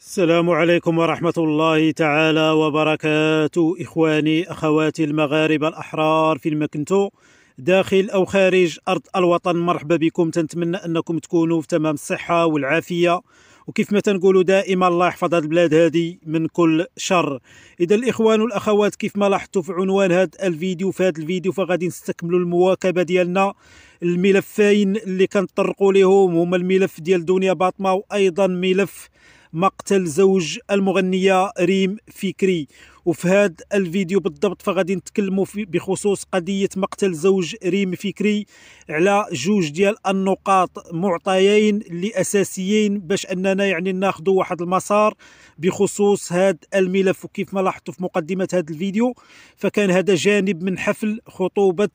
السلام عليكم ورحمة الله تعالى وبركاته إخواني أخواتي المغاربة الأحرار فين ما كنتو داخل أو خارج أرض الوطن مرحبا بكم تنتمنى أنكم تكونوا في تمام الصحة والعافية وكيف ما تنقولوا دائما الله يحفظ هذه البلاد هذه من كل شر اذا الاخوان والاخوات كيف ما لاحظتوا في عنوان هذا الفيديو في هذا الفيديو فغادي نستكملوا المواكبه ديالنا الملفين اللي كنطرقوا لهم هما الملف ديال دنيا باطمه وايضا ملف مقتل زوج المغنية ريم فكري وفي هذا الفيديو بالضبط فغادي نتكلموا بخصوص قضية مقتل زوج ريم فكري على جوج ديال النقاط معطيين اللي أساسيين باش أننا يعني ناخذوا واحد المسار بخصوص هذا الملف وكيف ما لاحظتوا في مقدمة هذا الفيديو فكان هذا جانب من حفل خطوبة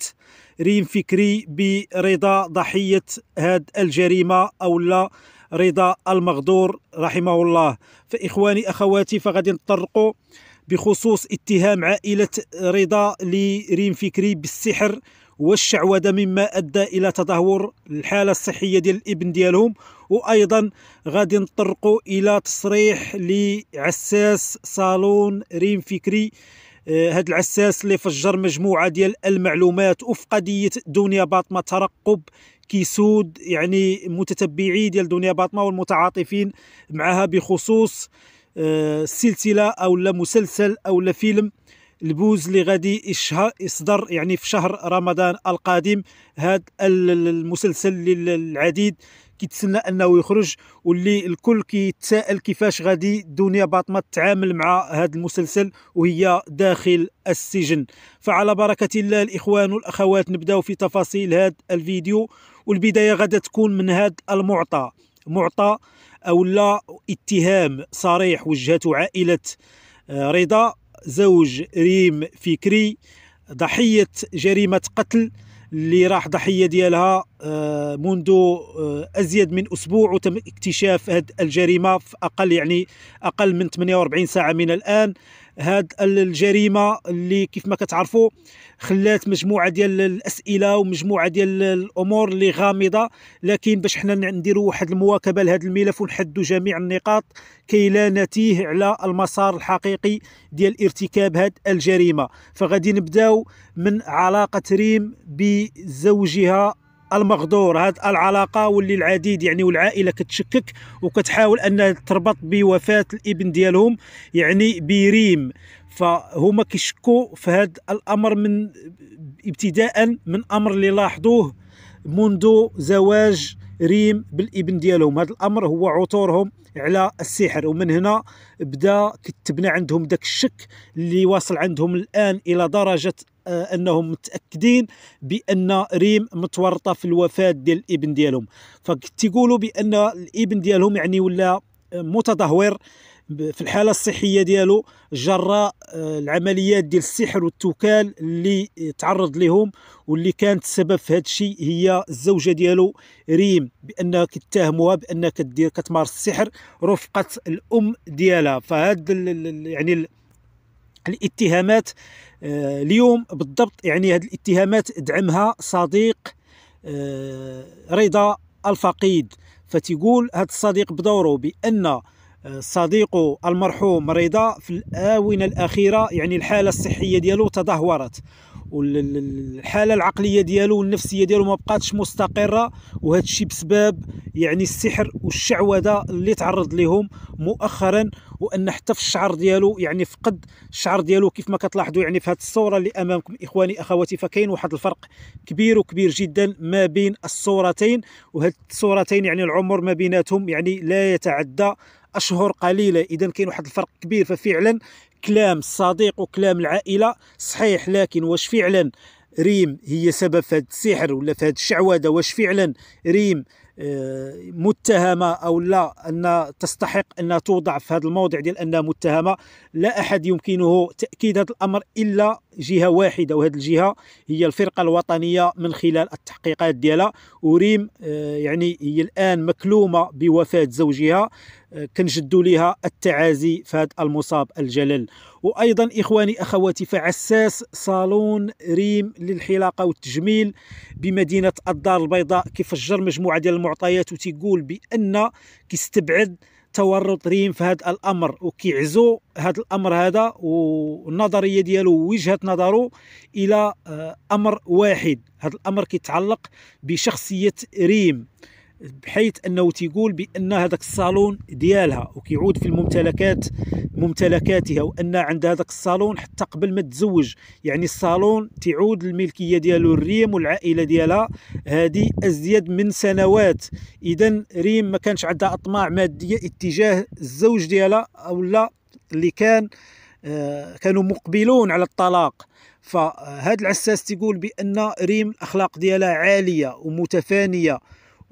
ريم فكري برضا ضحية هذا الجريمة أو لا رضا المغدور رحمه الله فإخواني أخواتي فغادي نطرقوا بخصوص اتهام عائلة رضا لريم فكري بالسحر والشعوذة مما أدى إلى تدهور الحالة الصحية ديال الابن ديالهم وأيضا غادي نطرقوا إلى تصريح لعساس صالون ريم فكري آه، هاد العساس اللي فجر مجموعه ديال المعلومات وفي قضيه دنيا باطمه ترقب كيسود يعني متتبعي ديال دنيا باطمه والمتعاطفين معها بخصوص آه، سلسله او لا مسلسل او لا فيلم البوز اللي غادي يصدر يعني في شهر رمضان القادم هذا المسلسل للعديد كيتسنى انه يخرج واللي الكل كيتساءل كيفاش غادي دنيا باطمه تتعامل مع هذا المسلسل وهي داخل السجن فعلى بركه الله الاخوان والاخوات نبداو في تفاصيل هذا الفيديو والبدايه غادا تكون من هذا المعطى معطى او لا اتهام صريح وجهته عائله آه، رضا زوج ريم فكري ضحيه جريمه قتل اللي راح ضحيه ديالها آه، منذ آه، ازيد من اسبوع وتم اكتشاف هذه الجريمه في اقل يعني اقل من 48 ساعه من الان هاد الجريمه اللي كيف ما كتعرفوا خلات مجموعه ديال الاسئله ومجموعه ديال الامور اللي غامضه لكن باش حنا نديروا واحد المواكبه لهذا الملف ونحدوا جميع النقاط كي لا نتيه على المسار الحقيقي ديال ارتكاب هاد الجريمه فغادي نبداو من علاقه ريم بزوجها المغدور هذه العلاقه واللي العديد يعني والعائله كتشكك وكتحاول انها تربط بوفاه الابن ديالهم يعني بريم فهما كيشكوا في هذا الامر من ابتداء من امر اللي لاحظوه منذ زواج ريم بالابن ديالهم هذا الامر هو عثورهم على السحر ومن هنا بدا كتبنى عندهم داك الشك اللي واصل عندهم الان الى درجه آه، انهم متاكدين بان ريم متورطه في الوفاه ديال الابن ديالهم فتيقولوا بان الابن ديالهم يعني ولا آه، متدهور في الحاله الصحيه ديالو جراء آه، العمليات ديال السحر والتوكال اللي تعرض لهم واللي كانت السبب في هذا الشيء هي الزوجه ديالو ريم بانها كتهموها بانها كدير كتمارس السحر رفقه الام ديالها فهاد يعني الاتهامات آه، اليوم بالضبط يعني هذه الاتهامات دعمها صديق آه، رضا الفقيد فتقول هذا الصديق بدوره بان آه، صديقه المرحوم رضا في الاونه الاخيره يعني الحاله الصحيه ديالو تدهورت والحاله العقليه ديالو والنفسيه ديالو ما بقاتش مستقره وهذا الشيء بسبب يعني السحر والشعوذه اللي تعرض لهم مؤخرا وان حتى في الشعر ديالو يعني فقد الشعر ديالو كيف ما كتلاحظوا يعني في هذه الصوره اللي امامكم اخواني اخواتي فكاين واحد الفرق كبير وكبير جدا ما بين الصورتين وهاد الصورتين يعني العمر ما بيناتهم يعني لا يتعدى اشهر قليله اذا كاين واحد الفرق كبير ففعلا كلام الصديق وكلام العائله صحيح لكن واش فعلا ريم هي سبب في هذا السحر ولا في هذه الشعوذه واش فعلا ريم آه، متهمه او لا ان تستحق ان توضع في هذا الموضع ديال انها متهمه لا احد يمكنه تاكيد هذا الامر الا جهه واحده وهذه الجهه هي الفرقه الوطنيه من خلال التحقيقات ديالها وريم آه، يعني هي الان مكلومه بوفاه زوجها كنجدوا ليها التعازي فهاد المصاب الجلل وايضا اخواني اخواتي فعساس صالون ريم للحلاقه والتجميل بمدينه الدار البيضاء كيفجر مجموعه ديال المعطيات وتيقول بان كيستبعد تورط ريم في هذا الامر وكيعزو هذا الامر هذا والنظريه ديالو وجهه نظره الى آه، امر واحد هذا الامر كيتعلق بشخصيه ريم بحيث انه تيقول بان هذاك الصالون ديالها وكيعود في الممتلكات ممتلكاتها وان عند هذاك الصالون حتى قبل ما تزوج يعني الصالون تعود الملكيه ديالو الريم والعائله ديالها هذه ازيد من سنوات اذا ريم ما كانش عندها اطماع ماديه اتجاه الزوج ديالها اولا اللي كان آه، كانوا مقبلون على الطلاق فهاد العساس تيقول بان ريم الاخلاق ديالها عاليه ومتفانيه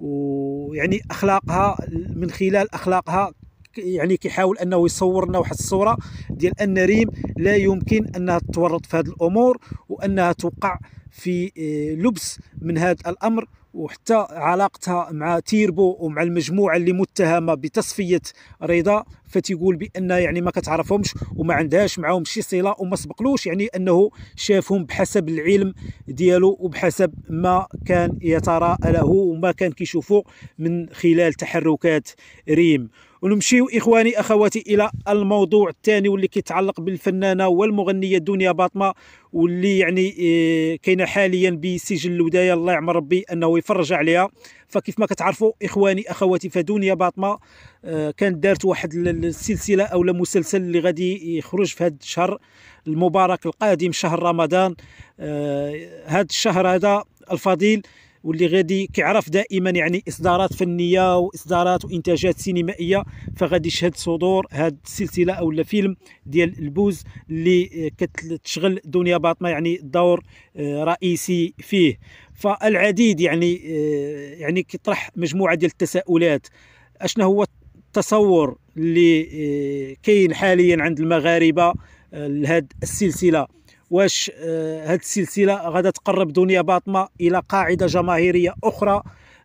ويعني اخلاقها من خلال اخلاقها يعني كيحاول انه يصور لنا واحد الصوره ديال ان ريم لا يمكن انها تتورط في هذه الامور وانها توقع في آه، لبس من هذا الامر وحتى علاقتها مع تيربو ومع المجموعه اللي متهمه بتصفيه رضا فتيقول بان يعني ما كتعرفهمش وما عندهاش معاهم شي صله وما سبقلوش يعني انه شافهم بحسب العلم ديالو وبحسب ما كان يتراءى له وما كان كيشوفو من خلال تحركات ريم ونمشيو اخواني اخواتي الى الموضوع الثاني واللي كيتعلق بالفنانه والمغنيه دنيا باطمه واللي يعني آه، كاينه حاليا بسجل الودايه الله يعمر ربي انه يفرج عليها فكيف ما كتعرفوا اخواني اخواتي فدنيا باطمه آه، كانت دارت واحد السلسله او مسلسل اللي غادي يخرج في هذا الشهر المبارك القادم شهر رمضان آه، هذا الشهر هذا الفضيل واللي غادي كيعرف دائما يعني اصدارات فنيه واصدارات وانتاجات سينمائيه فغادي يشهد صدور هاد السلسله او الفيلم ديال البوز اللي كتشغل دنيا باطمه يعني دور آه، رئيسي فيه فالعديد يعني آه، يعني كيطرح مجموعه ديال التساؤلات اشنا هو التصور اللي آه، كاين حاليا عند المغاربه لهاد السلسله واش هذه آه، السلسله غادا تقرب دنيا باطمه الى قاعده جماهيريه اخرى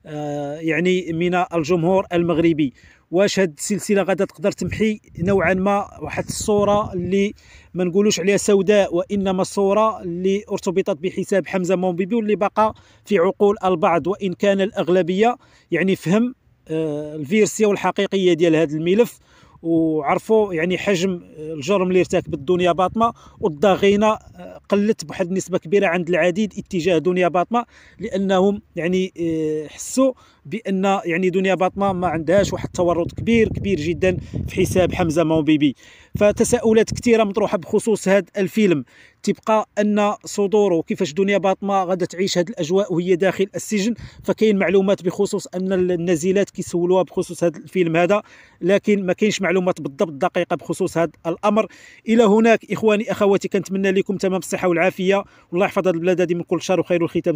آه، يعني من الجمهور المغربي واش هاد السلسله غادا تقدر تمحي نوعا ما واحد الصوره اللي ما نقولوش عليها سوداء وانما صوره اللي ارتبطت بحساب حمزه مومبيبي واللي بقى في عقول البعض وان كان الاغلبيه يعني فهم آه، الفيرسيا والحقيقيه ديال هذا الملف وعرفوا يعني حجم الجرم اللي ارتكب الدنيا باطمه والضغينه آه، قلت بواحد النسبه كبيره عند العديد اتجاه دنيا باطمه لانهم يعني آه، حسوا بان يعني دنيا باطمه ما عندهاش واحد التورط كبير كبير جدا في حساب حمزه موبيبي فتساؤلات كثيره مطروحه بخصوص هذا الفيلم تبقى ان صدوره كيفاش دنيا باطمه غادا تعيش هذه الاجواء وهي داخل السجن فكاين معلومات بخصوص ان النازلات كيسولوها بخصوص هذا الفيلم هذا لكن ما كاينش معلومات بالضبط دقيقه بخصوص هذا الامر الى هناك اخواني اخواتي كنتمنى لكم تمام الصحه والعافيه والله يحفظ هذه البلاد من كل شر وخير الختام